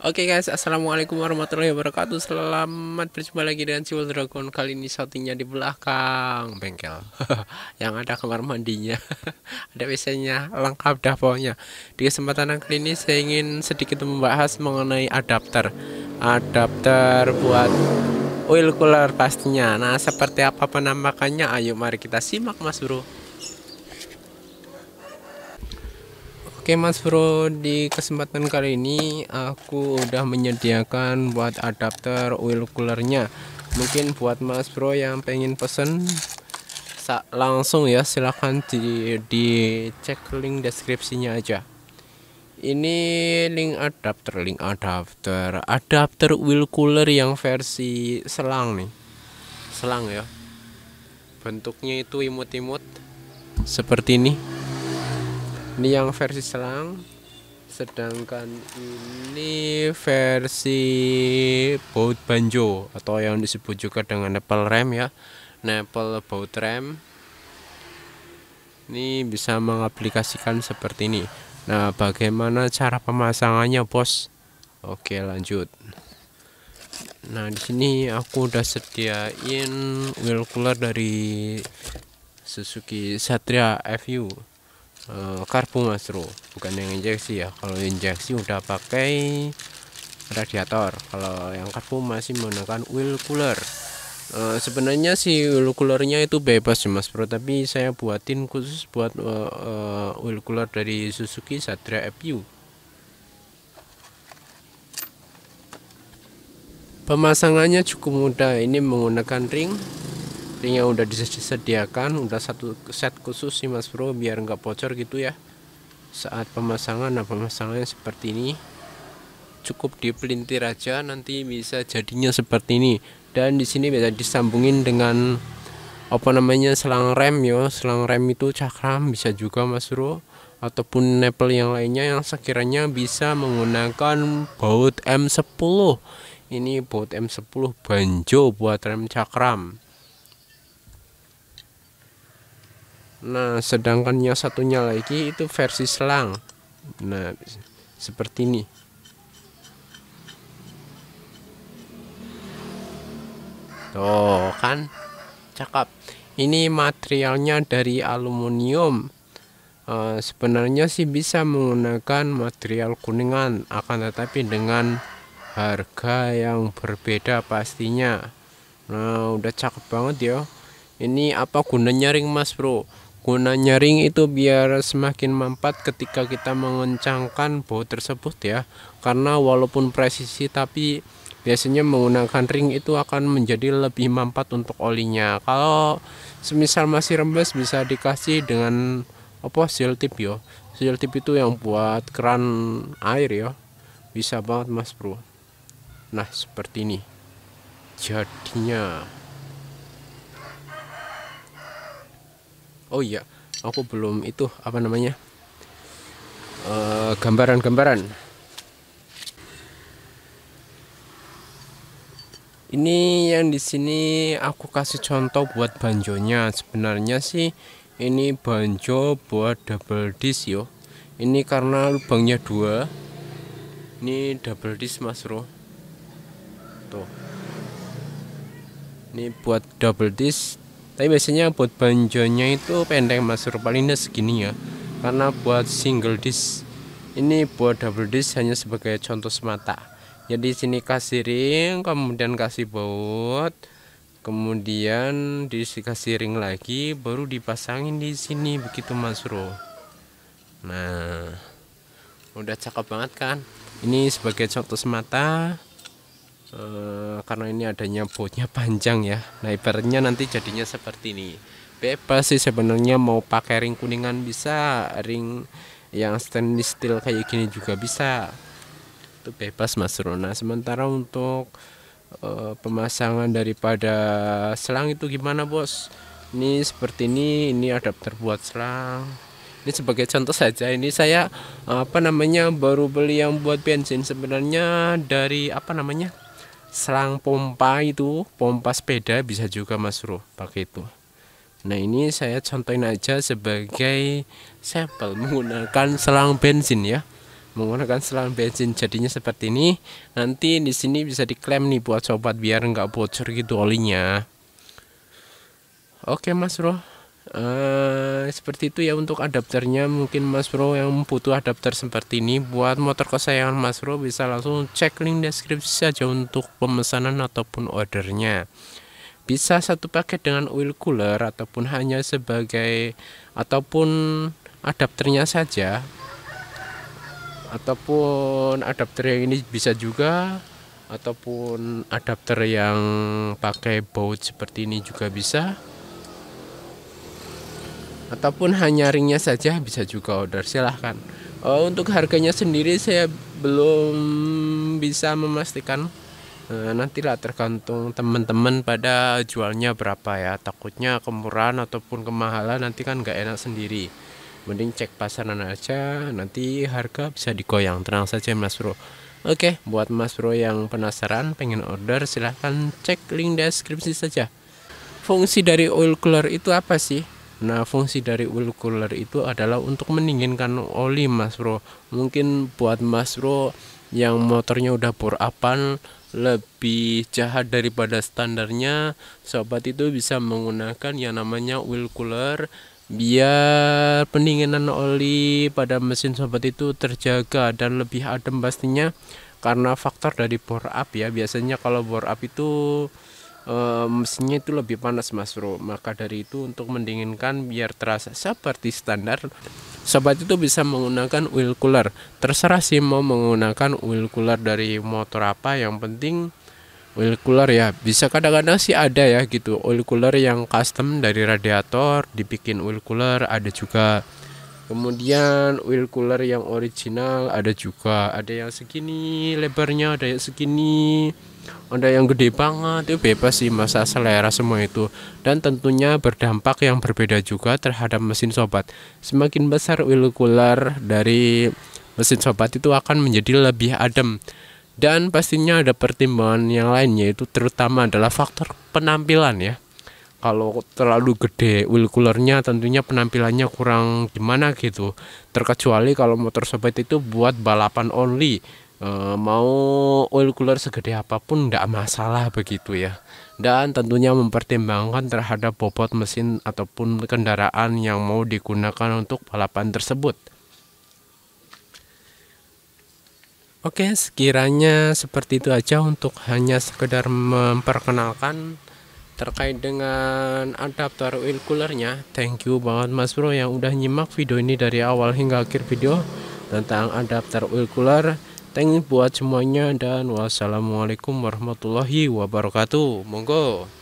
Oke okay guys, assalamualaikum warahmatullahi wabarakatuh. Selamat berjumpa lagi dengan Civil Dragon. Kali ini shootingnya di belakang bengkel, yang ada kamar mandinya, ada WC-nya, lengkap dah pokoknya. Di kesempatan kali ini saya ingin sedikit membahas mengenai adapter, adapter buat oil cooler pastinya. Nah, seperti apa penampakannya? Ayo mari kita simak Mas Bro. Oke mas bro di kesempatan kali ini aku udah menyediakan buat adapter oil coolernya mungkin buat mas bro yang pengen pesen langsung ya silahkan di, di cek link deskripsinya aja ini link adapter link adapter adapter wheel cooler yang versi selang nih selang ya bentuknya itu imut-imut seperti ini ini yang versi selang sedangkan ini versi baut banjo atau yang disebut juga dengan nepal rem ya nepal baut rem ini bisa mengaplikasikan seperti ini nah bagaimana cara pemasangannya bos oke lanjut nah di sini aku udah sediain wheel cooler dari Suzuki Satria FU uh, karbu mas bro bukan yang injeksi ya kalau injeksi udah pakai radiator kalau yang karbu masih menggunakan wheel cooler uh, sebenarnya si wheel coolernya itu bebas sih mas bro tapi saya buatin khusus buat uh, eh, uh, wheel cooler dari Suzuki Satria FU pemasangannya cukup mudah ini menggunakan ring sepertinya udah disediakan udah satu set khusus sih mas bro biar nggak bocor gitu ya saat pemasangan nah pemasangannya seperti ini cukup dipelintir aja nanti bisa jadinya seperti ini dan di sini bisa disambungin dengan apa namanya selang rem yo. selang rem itu cakram bisa juga mas bro ataupun nepel yang lainnya yang sekiranya bisa menggunakan baut M10 ini baut M10 banjo buat rem cakram Nah, sedangkan yang satunya lagi itu versi selang. Nah, seperti ini. Tuh, kan cakep. Ini materialnya dari aluminium. E, sebenarnya sih bisa menggunakan material kuningan, akan tetapi dengan harga yang berbeda pastinya. Nah, udah cakep banget ya. Ini apa gunanya ring mas, Bro? guna nyaring itu biar semakin mampat ketika kita mengencangkan bow tersebut ya. Karena walaupun presisi tapi biasanya menggunakan ring itu akan menjadi lebih mampat untuk olinya. Kalau semisal masih rembes bisa dikasih dengan apa seal tip yo. Seal tip itu yang buat keran air ya. Bisa banget Mas Bro. Nah, seperti ini. Jadinya oh iya aku belum itu apa namanya eh, gambaran-gambaran uh, ini yang di sini aku kasih contoh buat banjonya sebenarnya sih ini banjo buat double disc yo ini karena lubangnya dua ini double disc mas bro tuh ini buat double disc tapi biasanya buat banjonya itu pendek mas palingnya segini ya karena buat single disc ini buat double disc hanya sebagai contoh semata jadi sini kasih ring kemudian kasih baut kemudian dikasih ring lagi baru dipasangin di sini begitu mas bro nah udah cakep banget kan ini sebagai contoh semata Eh, karena ini adanya bautnya panjang ya nah ibaratnya nanti jadinya seperti ini bebas sih sebenarnya mau pakai ring kuningan bisa ring yang stainless steel kayak gini juga bisa itu bebas mas Rona nah, sementara untuk uh, pemasangan daripada selang itu gimana bos ini seperti ini ini adapter buat selang ini sebagai contoh saja ini saya apa namanya baru beli yang buat bensin sebenarnya dari apa namanya selang pompa itu pompa sepeda bisa juga mas bro pakai itu nah ini saya contohin aja sebagai sampel menggunakan selang bensin ya menggunakan selang bensin jadinya seperti ini nanti di sini bisa diklaim nih buat sobat biar nggak bocor gitu olinya oke mas bro Eh, seperti itu ya untuk adapternya mungkin Mas Bro yang butuh adapter seperti ini buat motor kesayangan Mas Bro bisa langsung cek link deskripsi saja untuk pemesanan ataupun ordernya bisa satu paket dengan oil cooler ataupun hanya sebagai ataupun adapternya saja ataupun adapter yang ini bisa juga ataupun adapter yang pakai baut seperti ini juga bisa ataupun hanya ringnya saja bisa juga order silahkan uh, untuk harganya sendiri saya belum bisa memastikan uh, nantilah tergantung teman-teman pada jualnya berapa ya takutnya kemurahan ataupun kemahalan nanti kan nggak enak sendiri mending cek pasaran aja nanti harga bisa digoyang tenang saja mas bro Oke, buat Mas Bro yang penasaran pengen order silahkan cek link deskripsi saja. Fungsi dari oil cooler itu apa sih? Nah, fungsi dari oil cooler itu adalah untuk mendinginkan oli, Mas Bro. Mungkin buat Mas Bro yang motornya udah bor apan lebih jahat daripada standarnya, sobat itu bisa menggunakan yang namanya oil cooler biar pendinginan oli pada mesin sobat itu terjaga dan lebih adem pastinya karena faktor dari bor up ya biasanya kalau bor up itu e, mesinnya itu lebih panas mas bro maka dari itu untuk mendinginkan biar terasa seperti standar sobat itu bisa menggunakan wheel cooler terserah sih mau menggunakan wheel cooler dari motor apa yang penting oil cooler ya bisa kadang-kadang sih ada ya gitu oil cooler yang custom dari radiator dibikin oil cooler ada juga kemudian oil cooler yang original ada juga ada yang segini lebarnya ada yang segini ada yang gede banget itu bebas sih masa selera semua itu dan tentunya berdampak yang berbeda juga terhadap mesin sobat semakin besar wheel cooler dari mesin sobat itu akan menjadi lebih adem dan pastinya ada pertimbangan yang lainnya itu terutama adalah faktor penampilan ya kalau terlalu gede wheel coolernya tentunya penampilannya kurang gimana gitu terkecuali kalau motor sobat itu buat balapan only Eh, mau oil cooler segede apapun tidak masalah begitu ya dan tentunya mempertimbangkan terhadap bobot mesin ataupun kendaraan yang mau digunakan untuk balapan tersebut Oke sekiranya seperti itu aja untuk hanya sekedar memperkenalkan terkait dengan adaptor oil coolernya thank you banget mas bro yang udah nyimak video ini dari awal hingga akhir video tentang adaptor oil cooler Thank buat semuanya dan wassalamualaikum warahmatullahi wabarakatuh. Monggo.